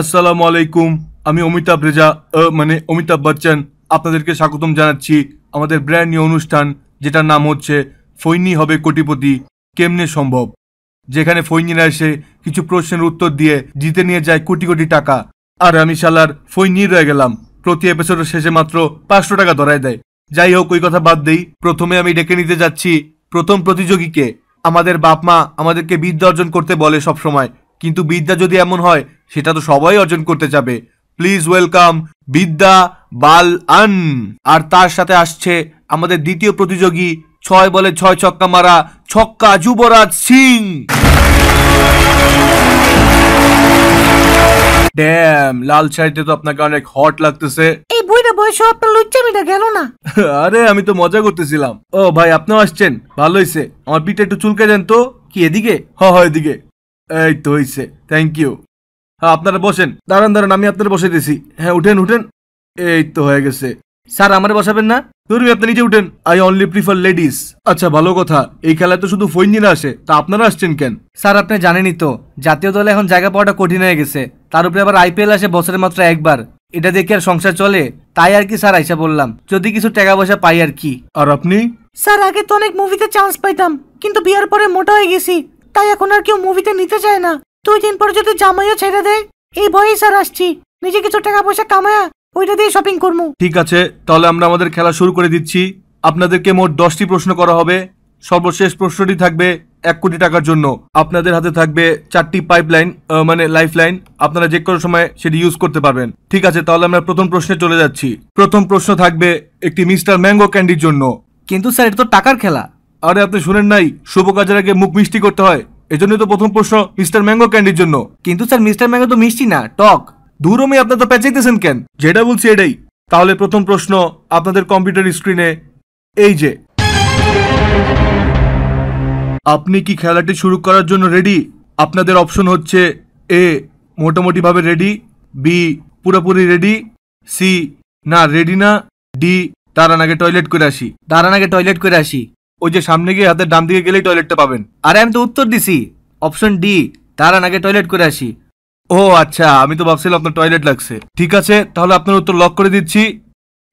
আসসালামু আলাইকুম আমি অমিতাভ রেজা মানে অমিতাভ বচ্চন আপনাদেরকে স্বাগতম জানাচ্ছি আমাদের ব্র্যান্ড নিউ অনুষ্ঠান যেটার নাম হচ্ছে ফৈনি হবে কোটিপতি কেমনে সম্ভব যেখানে ফৈনিরা এসে কিছু প্রশ্নের উত্তর দিয়ে জিতে নিয়ে যায় কোটি কোটি টাকা আর আমি শালার ফৈনি রয়ে গেলাম প্রতি এপিসোডের শেষে মাত্র পাঁচশো টাকা ধরায় দেয় যাই হোক ওই কথা বাদ দেই প্রথমে আমি ডেকে নিতে যাচ্ছি প্রথম প্রতিযোগীকে আমাদের বাপ মা আমাদেরকে বিদ্যা অর্জন করতে বলে সবসময় কিন্তু বিদ্যা যদি এমন হয় সেটা তো সবাই অর্জন করতে চাবে প্লিজ ওয়েলকাম বিদ্যা বাল আন আর তার সাথে আসছে আমাদের দ্বিতীয় প্রতিযোগী ছয় বলে ছয় ছক্কা মারা ছক্কা যুবরাজ সিং ড্যাম লাল শাড়িতে তো আপনাকে অনেক হট লাগতেছে এই বইটা বয়সে আপনার লুচ্চামিটা গেল না আরে আমি তো মজা করতেছিলাম ও ভাই আপনিও আসছেন ভালো হইছে আমার পিঠে একটু চুলকে দেন তো কি এদিকে হ হ এদিকে এই তো হইছে থ্যাংক ইউ হ্যাঁ আপনারা বসেন দাঁড়ান দাঁড়ান আমি আপনারা বসে দিছি হ্যাঁ উঠেন উঠেন এই তো হয়ে গেছে স্যার আমারে বসাবেন না ধরুন আপনি নিজে উঠেন আই অনলি প্রিফার লেডিস আচ্ছা ভালো কথা এই খেলায় তো শুধু ফৈন্যীরা আসে তা আপনারা আসছেন কেন স্যার আপনি জানেনই তো জাতীয় দলে এখন জায়গা পাওয়াটা কঠিন হয়ে গেছে তার উপরে আবার আইপিএল আসে বছরে মাত্র একবার এটা দেখে আর সংসার চলে তাই আর কি স্যার আইসা বললাম যদি কিছু টাকা পয়সা পাই আর কি আর আপনি স্যার আগে তো অনেক মুভিতে চান্স পাইতাম কিন্তু বিয়ার পরে মোটা হয়ে গেছি তাই এখন আর কেউ মুভিতে নিতে চায় না তুই দিন পরে যদি জামাইও ছেড়ে দেয় এই ভয়েই স্যার আসছি নিজে কিছু টাকা পয়সা কামায়া ওইটা দিয়ে শপিং করবো ঠিক আছে তাহলে আমরা আমাদের খেলা শুরু করে দিচ্ছি আপনাদেরকে মোট দশটি প্রশ্ন করা হবে সর্বশেষ প্রশ্নটি থাকবে এক কোটি টাকার জন্য আপনাদের হাতে থাকবে চারটি পাইপ লাইন মানে লাইফ লাইন আপনারা যে কোনো সময় সেটি ইউজ করতে পারবেন ঠিক আছে তাহলে আমরা প্রথম প্রশ্নে চলে যাচ্ছি প্রথম প্রশ্ন থাকবে একটি মিস্টার ম্যাঙ্গো ক্যান্ডির জন্য কিন্তু স্যার এটা তো টাকার খেলা আরে আপনি শুনেন নাই শুভ কাজের আগে মুখ মিষ্টি করতে হয় এজন্যই তো প্রথম প্রশ্ন মিস্টার ম্যাঙ্গো ক্যান্ডির জন্য কিন্তু স্যার মিস্টার ম্যাঙ্গো তো মিষ্টি না টক ধুরমে আপনার তো পেঁচাইতেছেন কেন যেটা বলছি এটাই তাহলে প্রথম প্রশ্ন আপনাদের কম্পিউটার স্ক্রিনে এই যে আপনি কি খেলাটি শুরু করার জন্য রেডি আপনাদের অপশন হচ্ছে এ মোটামুটিভাবে রেডি বি পুরোপুরি রেডি সি না রেডি না ডি তার আগে টয়লেট করে আসি তার আগে টয়লেট করে আসি ওই যে সামনে গিয়ে হাতের ডান দিকে গেলেই টয়লেটটা পাবেন আরে আমি তো উত্তর দিছি অপশন ডি তার আগে টয়লেট করে আসি ও আচ্ছা আমি তো ভাবছিলাম আপনার টয়লেট লাগছে ঠিক আছে তাহলে আপনার উত্তর লক করে দিচ্ছি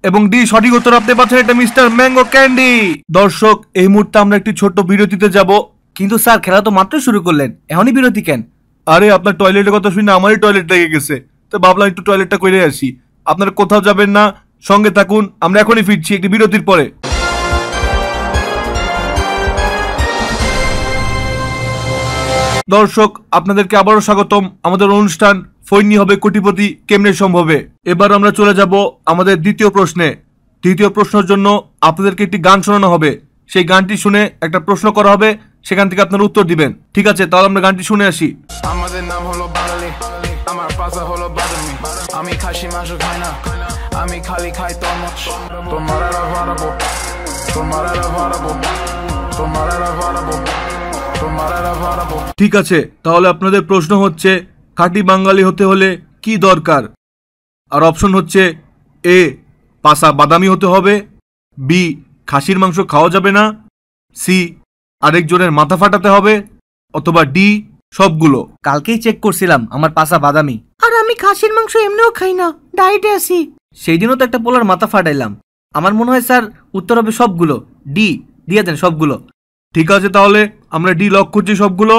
এবং ডি সঠিক উত্তর আপনি পাচ্ছেন এটা মিস্টার ম্যাঙ্গো ক্যান্ডি দর্শক এই মুহূর্তে আমরা একটি ছোট্ট বিরতিতে যাব কিন্তু স্যার খেলা তো মাত্র শুরু করলেন এখনই বিরতি কেন আরে আপনার টয়লেটের কথা শুনে আমারই টয়লেট লেগে গেছে তো ভাবলাম একটু টয়লেটটা করে আসি আপনারা কোথাও যাবেন না সঙ্গে থাকুন আমরা এখনই ফিরছি একটি বিরতির পরে দর্শক আপনাদেরকে আবারও স্বাগতম আমাদের অনুষ্ঠান ফৈনি হবে কোটিপতি কেমনে সম্ভবে এবার আমরা চলে যাব আমাদের দ্বিতীয় প্রশ্নে দ্বিতীয় প্রশ্নের জন্য আপনাদেরকে একটি গান শোনানো হবে সেই গানটি শুনে একটা প্রশ্ন করা হবে সেখান থেকে আপনার উত্তর দিবেন ঠিক আছে তাহলে আমরা গানটি শুনে আসি আমাদের নাম হলো বাঙালি আমার পাশা হলো বাদামি আমি খাসি মাংস খাই না আমি খালি খাই তমচ তোমার তোমার তোমার তোমার ঠিক আছে তাহলে আপনাদের প্রশ্ন হচ্ছে খাঁটি বাঙালি হতে হলে কি দরকার আর অপশন হচ্ছে এ পাশা বাদামি হতে হবে বি খাসির মাংস খাওয়া যাবে না সি আরেকজনের মাথা ফাটাতে হবে অথবা ডি সবগুলো কালকেই চেক করছিলাম আমার পাশা বাদামি আর আমি খাসির মাংস এমনিও খাই না ডায়েটে আছি সেই দিনও তো একটা পোলার মাথা ফাটাইলাম আমার মনে হয় স্যার উত্তর হবে সবগুলো ডি দিয়ে দেন সবগুলো ঠিক আছে তাহলে আমরা ডি লক করছি সবগুলো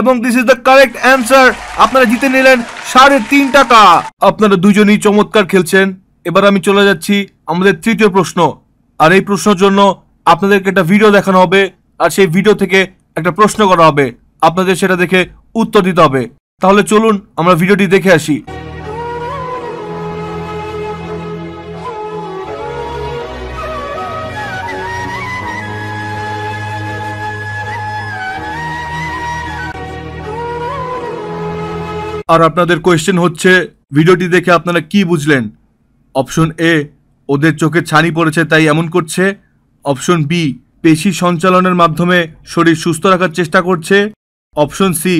এবং this is the correct answer আপনারা জিতে নিলেন সাড়ে তিন টাকা আপনারা দুজনেই চমৎকার খেলছেন এবার আমি চলে যাচ্ছি আমাদের তৃতীয় প্রশ্ন আর এই প্রশ্নের জন্য আপনাদেরকে একটা ভিডিও দেখানো হবে আর সেই ভিডিও থেকে একটা প্রশ্ন করা হবে আপনাদের সেটা দেখে উত্তর দিতে হবে তাহলে চলুন আমরা ভিডিওটি দেখে আসি আর আপনাদের কোয়েশ্চেন হচ্ছে ভিডিওটি দেখে আপনারা কি বুঝলেন অপশন এ ওদের চোখে ছানি পড়েছে তাই এমন করছে অপশন বি পেশি সঞ্চালনের মাধ্যমে শরীর সুস্থ রাখার চেষ্টা করছে অপশন সি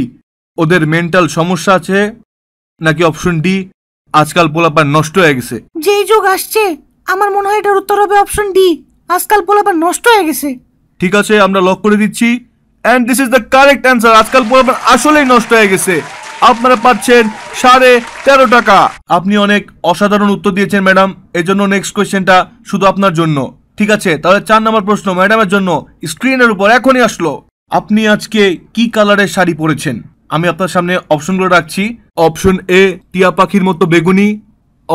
ওদের মেন্টাল সমস্যা আছে নাকি অপশন ডি আজকাল পোলাপার নষ্ট হয়ে গেছে যেই যুগ আসছে আমার মনে হয় এটার উত্তর হবে অপশন ডি আজকাল পোলাপার নষ্ট হয়ে গেছে ঠিক আছে আমরা লক করে দিচ্ছি and this is the correct answer আজকাল পোলাপার আসলেই নষ্ট হয়ে গেছে আপনারা পাচ্ছেন সাড়ে তেরো টাকা আপনি অনেক অসাধারণ উত্তর দিয়েছেন ম্যাডাম এজন্য নেক্সট কোয়েশ্চেনটা শুধু আপনার জন্য ঠিক আছে তাহলে চার নম্বর প্রশ্ন ম্যাডামের জন্য স্ক্রিনের উপর এখনই আসলো আপনি আজকে কি কালারের শাড়ি পরেছেন আমি আপনার সামনে অপশনগুলো রাখছি অপশন এ টিয়া পাখির মতো বেগুনি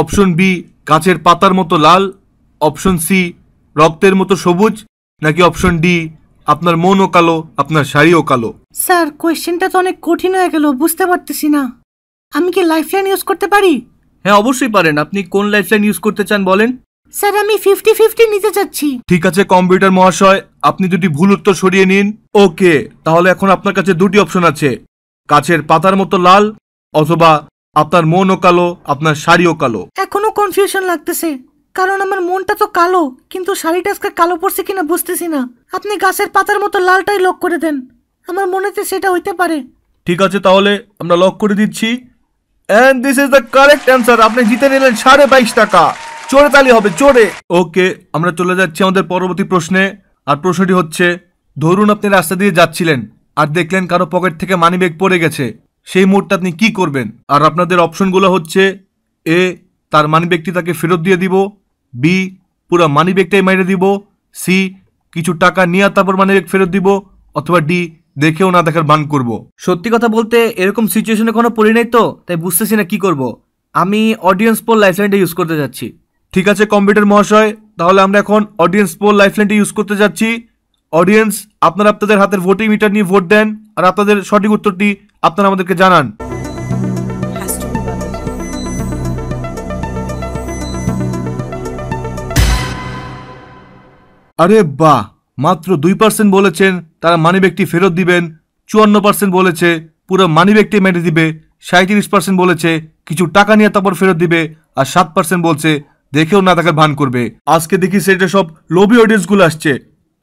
অপশন বি গাছের পাতার মতো লাল অপশন সি রক্তের মতো সবুজ নাকি অপশন ডি আপনার মনও কালো আপনার শাড়িও কালো স্যার কোয়েশ্চেনটা তো অনেক কঠিন হয়ে গেল বুঝতে পারতেছি না আমি কি লাইফলাইন ইউজ করতে পারি হ্যাঁ অবশ্যই পারেন আপনি কোন লাইফলাইন ইউজ করতে চান বলেন স্যার আমি ফিফটি ফিফটি নিতে চাচ্ছি ঠিক আছে কম্পিউটার মহাশয় আপনি দুটি ভুল উত্তর সরিয়ে নিন ওকে তাহলে এখন আপনার কাছে দুটি অপশন আছে কাছের পাতার মতো লাল অথবা আপনার মনও কালো আপনার শাড়িও কালো এখনো কনফিউশন লাগতেছে কারণ আমার মনটা তো কালো কিন্তু শাড়িটা আজকে কালো পড়ছে কিনা বুঝতেছি না আপনি গাছের পাতার মতো লালটাই লক করে দেন আমার মনেতে সেটা হইতে পারে ঠিক আছে তাহলে আমরা লক করে দিচ্ছি and this is the correct answer আপনি জিতে নিলেন সাড়ে বাইশ টাকা চোরে তালি হবে চোরে ওকে আমরা চলে যাচ্ছি আমাদের পরবর্তী প্রশ্নে আর প্রশ্নটি হচ্ছে ধরুন আপনি রাস্তা দিয়ে যাচ্ছিলেন আর দেখলেন কারো পকেট থেকে মানি ব্যাগ পড়ে গেছে সেই মুহূর্তে আপনি কি করবেন আর আপনাদের অপশনগুলো হচ্ছে এ তার মানি ব্যাগটি তাকে ফেরত দিয়ে দিব বি পুরো মানি ব্যাগটাই মাইরে দিব সি কিছু টাকা নিয়ে তারপর মানি ব্যাগ ফেরত দিব অথবা ডি দেখেও না দেখার বান করব সত্যি কথা বলতে এরকম সিচুয়েশনে কোনো পড়ি নাই তো তাই বুঝতেছি না কি করব আমি অডিয়েন্স পোল লাইফলাইনটা ইউজ করতে যাচ্ছি ঠিক আছে কম্পিউটার মহাশয় তাহলে আমরা এখন অডিয়েন্স পোল লাইফলাইনটা ইউজ করতে যাচ্ছি অডিয়েন্স আপনারা আপনাদের হাতের ভোটিং মিটার নিয়ে ভোট দেন আর আপনাদের সঠিক উত্তরটি আপনারা আমাদেরকে জানান আরে বাহ মাত্র দুই পার্সেন্ট বলেছেন তারা মানিব্যাগটি ফেরত দিবেন চুয়ান্ন পার্সেন্ট বলেছে পুরো মানিব্যাগটি মেরে দিবে সাঁত্রিশ পার্সেন্ট বলেছে কিছু টাকা নিয়ে তারপর ফেরত দিবে আর সাত পার্সেন্ট বলছে দেখেও না তাকে ভান করবে আজকে দেখি সেটা সব লোভি অডিয়েন্সগুলো আসছে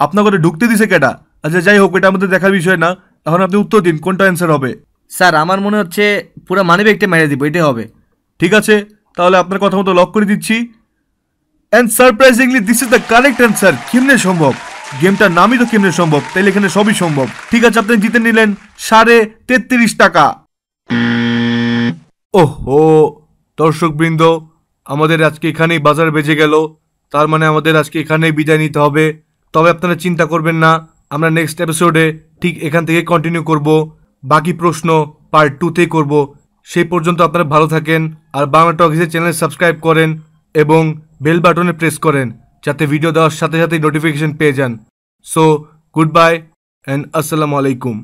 আপনাকে ঢুকতে দিছে কেটা আচ্ছা যাই হোক এটা আমাদের দেখার বিষয় না এখন আপনি উত্তর দিন কোনটা অ্যান্সার হবে স্যার আমার মনে হচ্ছে পুরো ব্যাগটি মেরে দিব এটাই হবে ঠিক আছে তাহলে আপনার কথা মতো লক করে দিচ্ছি and surprisingly this is the correct answer কেমনে সম্ভব গেমটার নামই তো কেমনে সম্ভব তাইলে এখানে সবই সম্ভব ঠিক আছে আপনি জিতে নিলেন সাড়ে তেত্রিশ টাকা ওহো দর্শকবৃন্দ আমাদের আজকে এখানেই বাজার বেজে গেল তার মানে আমাদের আজকে এখানেই বিদায় নিতে হবে তবে আপনারা চিন্তা করবেন না আমরা নেক্সট এপিসোডে ঠিক এখান থেকে কন্টিনিউ করব বাকি প্রশ্ন পার্ট টুতে করব সেই পর্যন্ত আপনারা ভালো থাকেন আর বাংলা টকিসের চ্যানেল সাবস্ক্রাইব করেন এবং বেল বাটনে প্রেস করেন যাতে ভিডিও দেওয়ার সাথে সাথেই নোটিফিকেশন পেয়ে যান সো গুড বাই অ্যান্ড আসসালামু আলাইকুম